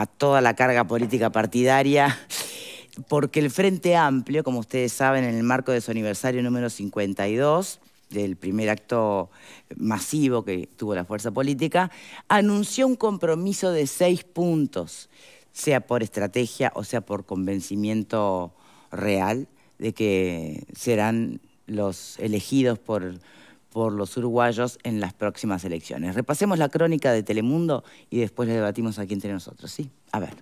a toda la carga política partidaria, porque el Frente Amplio, como ustedes saben, en el marco de su aniversario número 52, del primer acto masivo que tuvo la fuerza política, anunció un compromiso de seis puntos, sea por estrategia o sea por convencimiento real de que serán los elegidos por por los uruguayos en las próximas elecciones. Repasemos la crónica de Telemundo y después le debatimos aquí entre nosotros, ¿sí? A ver.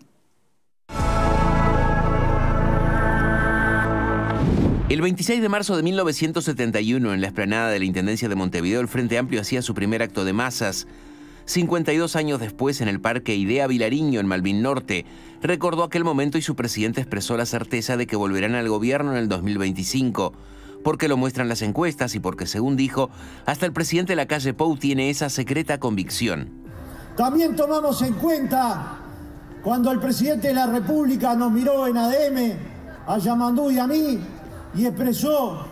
El 26 de marzo de 1971, en la esplanada de la Intendencia de Montevideo, el Frente Amplio hacía su primer acto de masas. 52 años después, en el Parque Idea Vilariño, en Malvin Norte, recordó aquel momento y su presidente expresó la certeza de que volverán al gobierno en el 2025 porque lo muestran las encuestas y porque, según dijo, hasta el presidente de la calle Pou tiene esa secreta convicción. También tomamos en cuenta cuando el presidente de la República nos miró en ADM, a Yamandú y a mí, y expresó,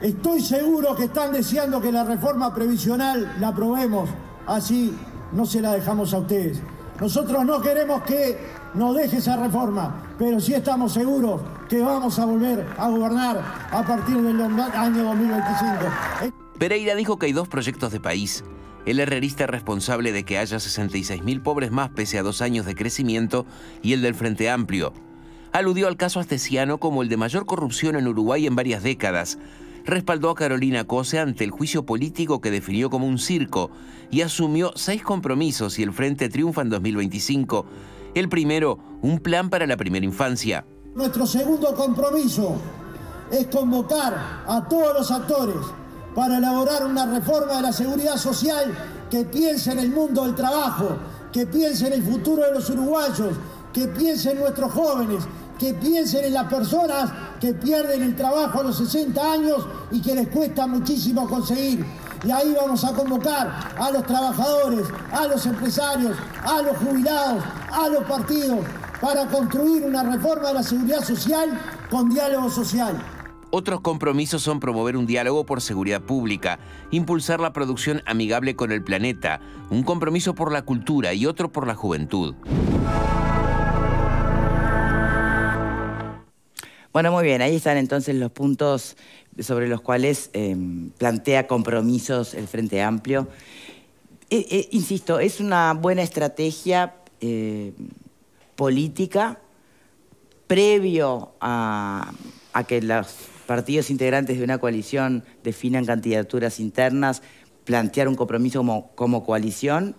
estoy seguro que están deseando que la reforma previsional la aprobemos, así no se la dejamos a ustedes. Nosotros no queremos que nos deje esa reforma, pero sí estamos seguros que vamos a volver a gobernar a partir del año 2025. Pereira dijo que hay dos proyectos de país. El herrerista responsable de que haya 66.000 pobres más pese a dos años de crecimiento y el del Frente Amplio. Aludió al caso Astesiano como el de mayor corrupción en Uruguay en varias décadas. Respaldó a Carolina Cose ante el juicio político que definió como un circo y asumió seis compromisos y el Frente triunfa en 2025. El primero, un plan para la primera infancia. Nuestro segundo compromiso es convocar a todos los actores para elaborar una reforma de la seguridad social que piense en el mundo del trabajo, que piense en el futuro de los uruguayos, que piense en nuestros jóvenes, que piensen en las personas que pierden el trabajo a los 60 años y que les cuesta muchísimo conseguir. Y ahí vamos a convocar a los trabajadores, a los empresarios, a los jubilados, a los partidos, para construir una reforma de la seguridad social con diálogo social. Otros compromisos son promover un diálogo por seguridad pública, impulsar la producción amigable con el planeta, un compromiso por la cultura y otro por la juventud. Bueno, muy bien, ahí están entonces los puntos sobre los cuales em, plantea compromisos el Frente Amplio. Eh, eh, insisto, es una buena estrategia eh, política previo a, que los partidos integrantes de una coalición definan candidaturas internas, plantear un compromiso como, coalición.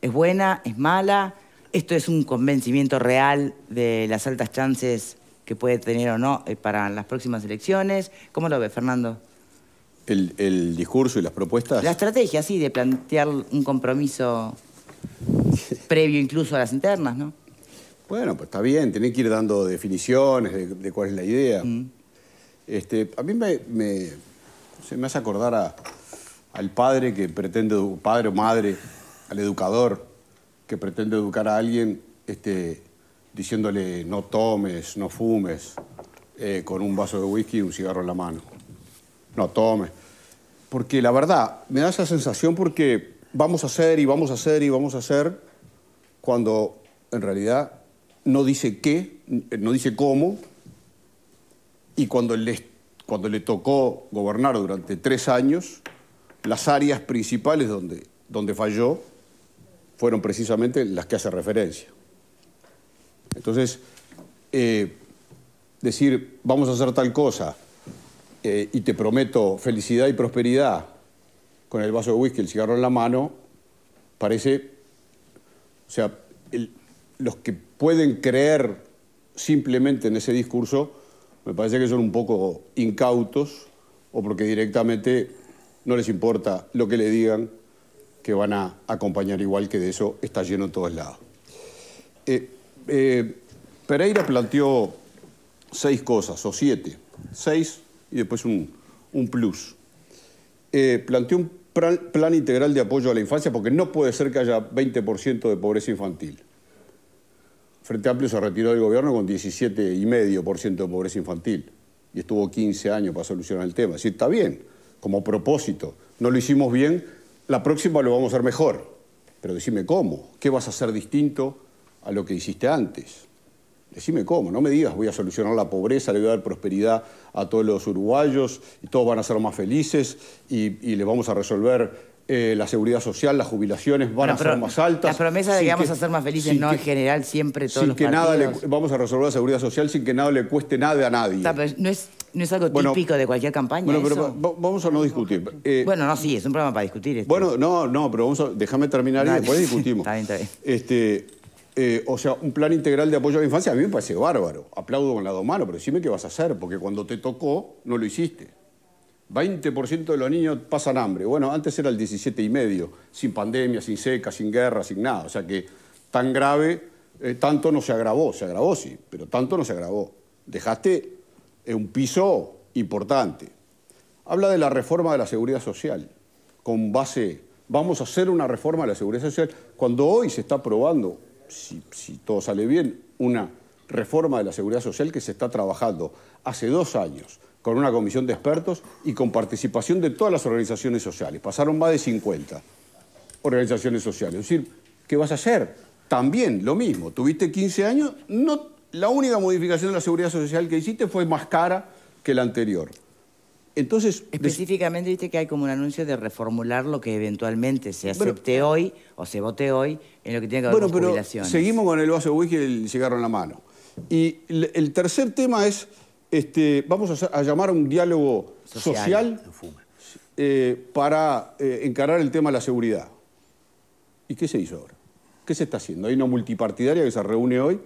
¿Es buena? ¿Es mala? ¿Esto es un convencimiento real de las altas chances que puede tener o no eh, para las próximas elecciones? ¿Cómo lo ve, Fernando? El, el discurso y las propuestas. La estrategia, sí, de plantear un compromiso previo incluso a las internas, ¿no? Bueno, pues está bien, tenés que ir dando definiciones de, cuál es la idea. Mm. Este, a mí me, se me hace acordar al padre que pretende, padre o madre, al educador que pretende educar a alguien este, diciéndole no tomes, no fumes, eh, con un vaso de whisky y un cigarro en la mano. No tomes. Porque la verdad, me da esa sensación porque vamos a hacer y vamos a hacer y vamos a hacer cuando en realidad no dice qué, no dice cómo, y cuando le, cuando le tocó gobernar durante tres años, las áreas principales donde, donde falló fueron precisamente las que hace referencia. Entonces, eh, decir, vamos a hacer tal cosa eh, y te prometo felicidad y prosperidad con el vaso de whisky, y el cigarro en la mano, parece, o sea, el, los que pueden creer simplemente en ese discurso, me parece que son un poco incautos o porque directamente no les importa lo que le digan, que van a acompañar igual que de eso está lleno en todos lados. Eh, eh, Pereira planteó seis cosas, o siete, seis y después un, plus. Eh, planteó un plan, plan integral de apoyo a la infancia porque no puede ser que haya 20% de pobreza infantil. Frente Amplio se retiró del gobierno con 17,5% de pobreza infantil y estuvo 15 años para solucionar el tema. Es decir, está bien, como propósito. No lo hicimos bien, la próxima lo vamos a hacer mejor. Pero decime cómo, qué vas a hacer distinto a lo que hiciste antes. Decime cómo, no me digas voy a solucionar la pobreza, le voy a dar prosperidad a todos los uruguayos y todos van a ser más felices y, y le vamos a resolver eh, la seguridad social, las jubilaciones van a ser más altas. La promesa de que vamos a ser más felices, no en general, siempre todos los que nada Vamos a resolver la seguridad social sin que nada le cueste nada a nadie. no, es, algo típico de cualquier campaña. Bueno, vamos a no discutir. Eh, bueno, no, sí, es un programa para discutir. Bueno, no, no, pero déjame terminar y después discutimos. está bien, está bien. Este, eh, o sea, un plan integral de apoyo a la infancia a mí me parece bárbaro. Aplaudo con la dos manos, pero decime qué vas a hacer, porque cuando te tocó no lo hiciste. 20% de los niños pasan hambre. Bueno, antes era el 17 y medio, sin pandemia, sin seca, sin guerra, sin nada. O sea que tan grave, eh, tanto no se agravó. Se agravó, sí, pero tanto no se agravó. Dejaste eh, un piso importante. Habla de la reforma de la seguridad social, con base, vamos a hacer una reforma de la seguridad social, cuando hoy se está aprobando, si todo sale bien, una reforma de la seguridad social que se está trabajando hace dos años con una comisión de expertos y con participación de todas las organizaciones sociales. Pasaron más de 50 organizaciones sociales. Es decir, ¿qué vas a hacer? También lo mismo, tuviste 15 años, no, la única modificación de la seguridad social que hiciste fue más cara que la anterior. Entonces, Específicamente, viste que hay como un anuncio de reformular lo que eventualmente se acepte hoy o se vote hoy en lo que tiene que ver bueno, pero Seguimos con el vaso de whisky y el cigarro la mano. Y el tercer tema es este, vamos a, llamar a un diálogo social, eh, para eh, encarar el tema de la seguridad. ¿Y qué se hizo ahora? ¿Qué se está haciendo? Hay una multipartidaria que se reúne hoy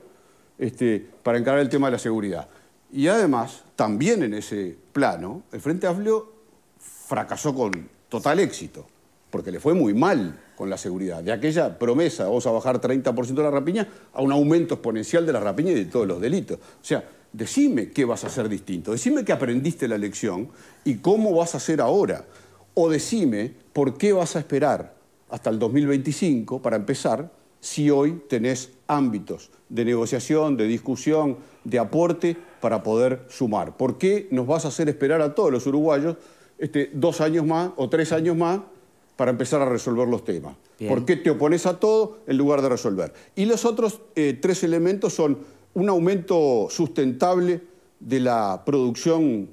este, para encarar el tema de la seguridad. Y además, también en ese plano, el Frente Amplio fracasó con total éxito, porque le fue muy mal con la seguridad. De aquella promesa, vamos a bajar 30% de la rapiña, a un aumento exponencial de la rapiña y de todos los delitos. O sea, Decime qué vas a hacer distinto, decime que aprendiste la lección y cómo vas a hacer ahora. O decime por qué vas a esperar hasta el 2025 para empezar si hoy tenés ámbitos de negociación, de discusión, de aporte para poder sumar. ¿Por qué nos vas a hacer esperar a todos los uruguayos este, dos años más o tres años más para empezar a resolver los temas? ¿Por qué te opones a todo en lugar de resolver? Y los otros eh, tres elementos son un aumento sustentable de la producción,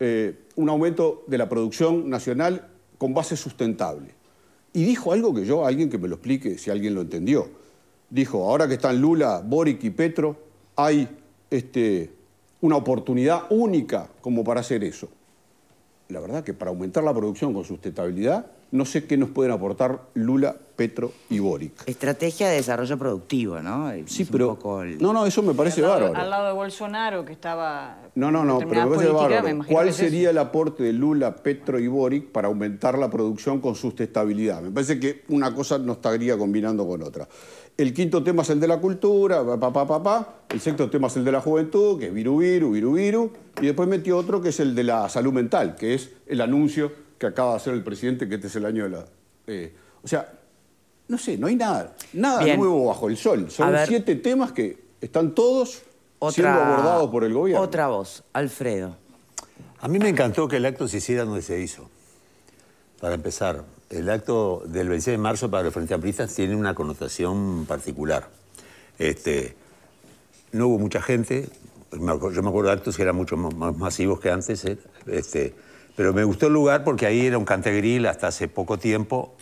eh, un aumento de la producción nacional con base sustentable. Y dijo algo que yo, alguien que me lo explique, si alguien lo entendió. Dijo, ahora que están Lula, Boric y Petro, hay este, una oportunidad única como para hacer eso. La verdad que para aumentar la producción con sustentabilidad no sé qué nos pueden aportar Lula, Petro y Boric. Estrategia de desarrollo productivo, ¿no? Sí, pero... No, no, eso me parece al bárbaro. Al lado de Bolsonaro, que estaba... No, no, no, pero me parece bárbaro. ¿Cuál sería el aporte de Lula, Petro y Boric para aumentar la producción con sustentabilidad? Me parece que una cosa no estaría combinando con otra. El quinto tema es el de la cultura, papá, papá, papá. El sexto tema es el de la juventud, que es viru, viru, viru, viru. Y después metió otro que es el de la salud mental, que es el anuncio que acaba de ser el presidente, que este es el año de la... Eh, o sea, no sé, no hay nada, nada nuevo bajo el sol. Son siete temas que están todos otra, siendo abordados por el gobierno. Otra voz, Alfredo. A mí me encantó que el acto se hiciera donde se hizo. Para empezar, el acto del 26 de marzo para los Frente Amplista tiene una connotación particular. Este, no hubo mucha gente, yo me acuerdo de actos que eran mucho más masivos que antes, eh, este, pero me gustó el lugar porque ahí era un cantegril hasta hace poco tiempo,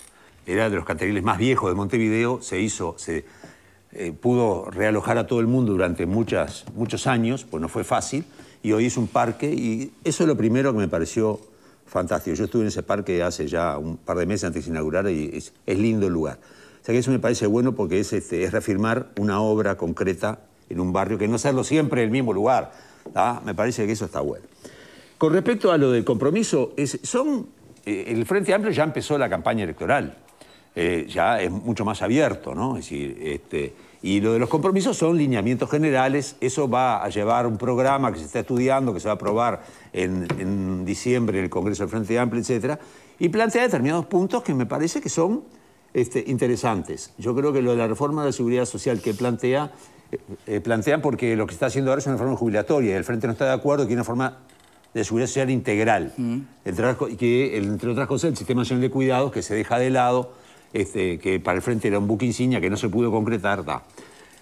era de los cantegriles más viejos de Montevideo, se hizo, se eh, pudo realojar a todo el mundo durante muchas, muchos años, pues no fue fácil, y hoy es un parque y eso es lo primero que me pareció fantástico. Yo estuve en ese parque hace ya un par de meses antes de inaugurar y es, lindo el lugar. O sea que eso me parece bueno porque es, este, es reafirmar una obra concreta en un barrio que no hacerlo siempre en el mismo lugar. Me parece que eso está bueno. Con respecto a lo del compromiso, son, eh, el Frente Amplio ya empezó la campaña electoral, eh, ya es mucho más abierto, ¿no? Es decir, este, y lo de los compromisos son lineamientos generales, eso va a llevar un programa que se está estudiando, que se va a aprobar en, diciembre en el Congreso del Frente Amplio, etc. Y plantea determinados puntos que me parece que son este, interesantes. Yo creo que lo de la reforma de la seguridad social que plantea eh, plantean porque lo que está haciendo ahora es una reforma jubilatoria. y El Frente no está de acuerdo, quiere una reforma de seguridad social integral, que, entre otras cosas, el Sistema Nacional de Cuidados, que se deja de lado, este, que para el Frente era un buque insignia que no se pudo concretar,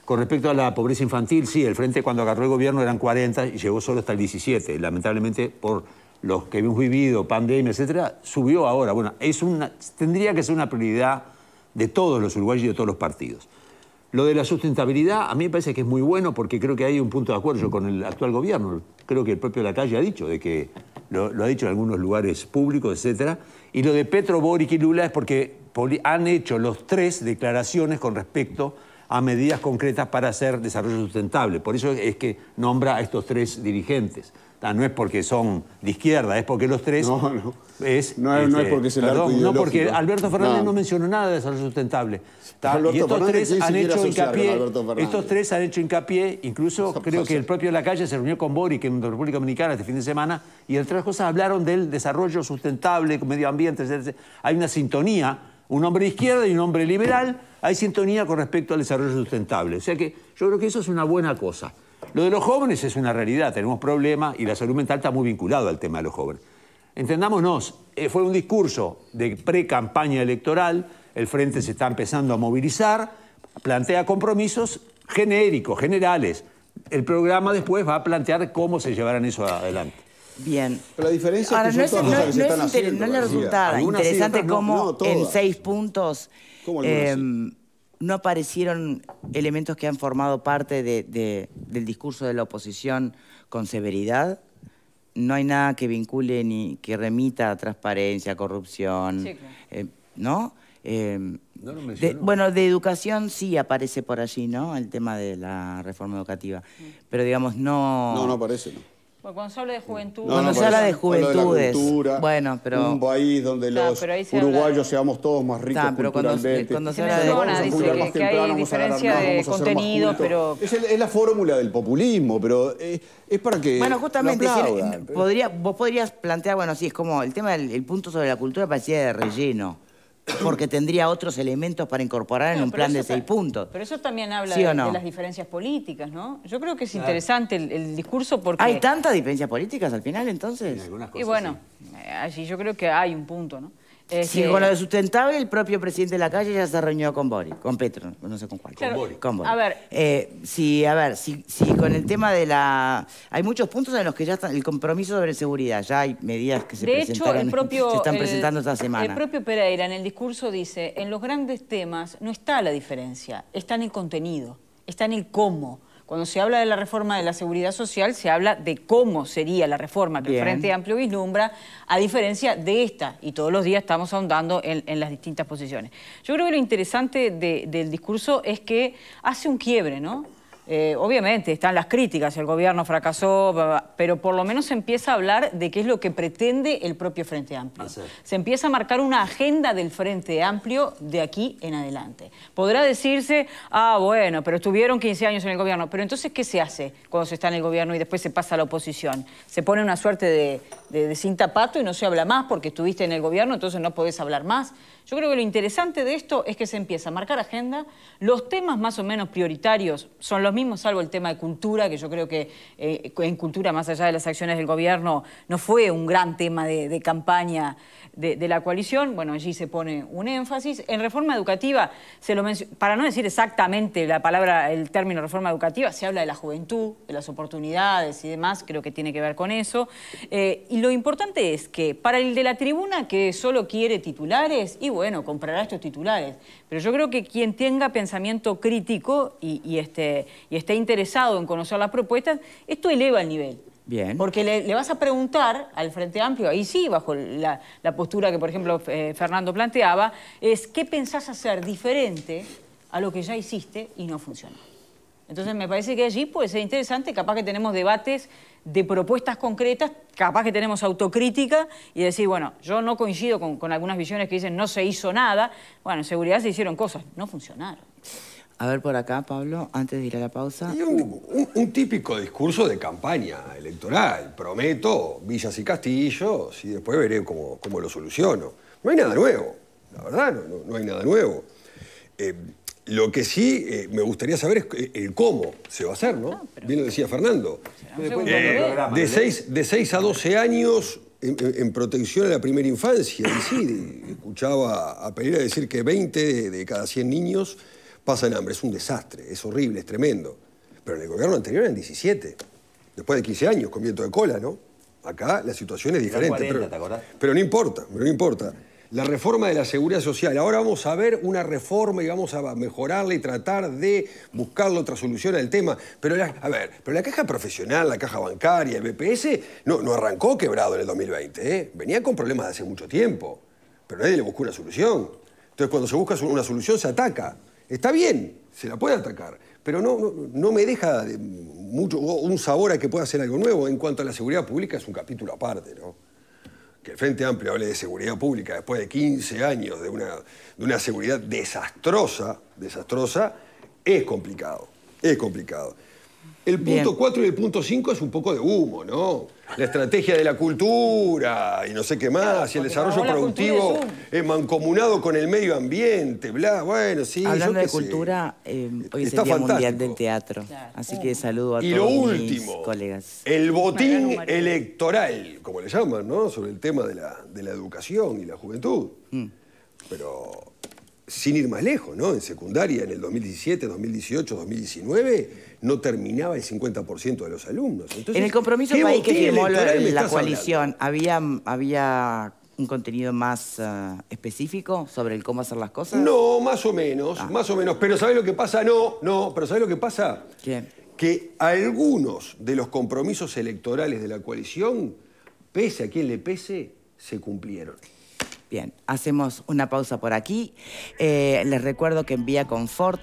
Con respecto a la pobreza infantil, sí, el Frente cuando agarró el gobierno eran 40 y llegó solo hasta el 17. Lamentablemente, por los que hemos vivido, pandemia, etcétera, subió ahora. Bueno, es una, tendría que ser una prioridad de todos los uruguayos y de todos los partidos. Lo de la sustentabilidad a mí me parece que es muy bueno porque creo que hay un punto de acuerdo con el actual gobierno. Creo que el propio Lacalle ha dicho de que lo, ha dicho en algunos lugares públicos, etcétera. Y lo de Petro, Boric y Lula es porque han hecho los tres declaraciones con respecto a medidas concretas para hacer desarrollo sustentable. Por eso es que nombra a estos tres dirigentes. Ah, no es porque son de izquierda, es porque los tres. No, no. no, no es este, porque se perdón, No, porque Alberto Fernández no. mencionó nada de desarrollo sustentable. y estos tres han hecho hincapié. Estos tres han hecho hincapié, incluso creo que el propio La Calle se reunió con Boric en República Dominicana este fin de semana y entre otras cosas hablaron del desarrollo sustentable, medio ambiente, etc. Hay una sintonía, un hombre de izquierda y un hombre liberal, hay sintonía con respecto al desarrollo sustentable. O sea que yo creo que eso es una buena cosa. Lo de los jóvenes es una realidad, tenemos problemas y la salud mental está muy vinculada al tema de los jóvenes. Entendámonos, eh, fue un discurso de pre-campaña electoral, el frente se está empezando a movilizar, plantea compromisos genéricos, generales. El programa después va a plantear cómo se llevarán eso adelante. Bien. Pero la diferencia es que no, no, le interesante cómo en seis puntos no aparecieron elementos que han formado parte de, del discurso de la oposición con severidad. No hay nada que vincule ni que remita a transparencia, corrupción, eh, ¿no? Em, bueno, de educación sí aparece por allí, ¿no? El tema de la reforma educativa. Pero digamos, no... No, no aparece, no. Bueno, cuando se habla de juventud... cuando se habla de juventudes. bueno, pero... Un país donde los uruguayos seamos todos más ricos que pero cuando, se habla de... donas, dice que, hay diferencia de contenido, pero... Es, es, la fórmula del populismo, pero eh, es para que Bueno, justamente, podría, vos podrías plantear, bueno, sí, es como el tema del el punto sobre la cultura parecía de relleno porque tendría otros elementos para incorporar en un plan de seis puntos. Pero eso también habla de, las diferencias políticas, ¿no? Yo creo que es interesante el, discurso porque... ¿Hay tantas diferencias políticas al final, entonces? y bueno, eh, allí yo creo que hay un punto, ¿no? Eh, sí, con lo de sustentable, el propio presidente de la calle ya se reunió con Boris, con Petro, no sé con cuál. Con Boris. A ver. Eh, sí, a ver, sí, con el tema de la... Hay muchos puntos en los que ya está el compromiso sobre seguridad, ya hay medidas que se, están eh, presentando esta semana. El propio Pereira en el discurso dice, en los grandes temas no está la diferencia, está en el contenido, está en el cómo. Cuando se habla de la reforma de la seguridad social, se habla de cómo sería la reforma que Frente Amplio vislumbra, a diferencia de esta, y todos los días estamos ahondando en, las distintas posiciones. Yo creo que lo interesante del discurso es que hace un quiebre, ¿no? Eh, obviamente están las críticas, el gobierno fracasó, pero por lo menos se empieza a hablar de qué es lo que pretende el propio Frente Amplio. Se empieza a marcar una agenda del Frente Amplio de aquí en adelante. Podrá decirse, ah, bueno, pero estuvieron 15 años en el gobierno, pero entonces, ¿qué se hace cuando se está en el gobierno y después se pasa a la oposición? Se pone una suerte de, de, de cinta pato y no se habla más porque estuviste en el gobierno, entonces no podés hablar más. Yo creo que lo interesante de esto es que se empieza a marcar agenda, los temas más o menos prioritarios son los mismos, salvo el tema de cultura, que yo creo que eh, en cultura, más allá de las acciones del gobierno, no fue un gran tema de, campaña de, la coalición. Bueno, allí se pone un énfasis. En reforma educativa, se lo para no decir exactamente la palabra, el término reforma educativa, se habla de la juventud, de las oportunidades y demás, creo que tiene que ver con eso. Eh, y lo importante es que para el de la tribuna que solo quiere titulares, y bueno, bueno, comprará estos titulares. Pero yo creo que quien tenga pensamiento crítico y, este, y esté, interesado en conocer las propuestas, esto eleva el nivel. Bien. Porque le, vas a preguntar al Frente Amplio, ahí sí, bajo la, postura que, por ejemplo, eh, Fernando planteaba, es qué pensás hacer diferente a lo que ya hiciste y no funcionó. Entonces me parece que allí puede ser interesante, capaz que tenemos debates de propuestas concretas, capaz que tenemos autocrítica y decir, bueno, yo no coincido con, algunas visiones que dicen no se hizo nada, bueno, en seguridad se hicieron cosas, no funcionaron. A ver por acá, Pablo, antes de ir a la pausa. un, típico discurso de campaña electoral. Prometo villas y castillos y después veré cómo, lo soluciono. No hay nada nuevo, la verdad, no, hay nada nuevo. Eh, lo que sí eh, me gustaría saber es eh, el cómo se va a hacer, ¿no? Bien ah, lo decía Fernando. Eh, de, 6, a 12 años en, protección a la primera infancia. Y sí, escuchaba a Pereira decir que 20 de, cada 100 niños pasan hambre. Es un desastre, es horrible, es tremendo. Pero en el gobierno anterior eran 17. Después de 15 años, con viento de cola, ¿no? Acá la situación es diferente. pero, pero, no importa, pero no importa la reforma de la seguridad social. Ahora vamos a ver una reforma y vamos a mejorarla y tratar de buscar otra solución al tema. Pero la, a ver, pero la caja profesional, la caja bancaria, el BPS, no, arrancó quebrado en el 2020. ¿eh? Venía con problemas de hace mucho tiempo. Pero nadie le buscó una solución. Entonces, cuando se busca una solución, se ataca. Está bien, se la puede atacar, pero no, no, me deja mucho, un sabor a que pueda hacer algo nuevo. En cuanto a la seguridad pública, es un capítulo aparte, ¿no? que el Frente Amplio hable de seguridad pública después de 15 años de una, de una seguridad desastrosa, desastrosa, es complicado, es complicado. El punto 4 y el punto 5 es un poco de humo, ¿no? la estrategia de la cultura y no sé qué más, y el desarrollo productivo es mancomunado con el medio ambiente, bla, bueno, sí. Hablando de cultura, eh, hoy es el Día Mundial del Teatro, así que saludo a y lo último, colegas. El botín electoral, como le llaman, ¿no? Sobre el tema de la, educación y la juventud. Mm. Pero sin ir más lejos, ¿no? En secundaria, en el 2017, 2018, 2019, no terminaba el 50% de los alumnos. en el compromiso país que firmó la coalición, ¿había, ¿había un contenido más eh, específico sobre el cómo hacer las cosas? No, más o menos, ah. más o menos. Pero ¿sabes lo que pasa? No, no, pero ¿sabes lo que pasa? ¿Qué? Que algunos de los compromisos electorales de la coalición, pese a quien le pese, se cumplieron. Bien, hacemos una pausa por aquí. Eh, les recuerdo que envía Confort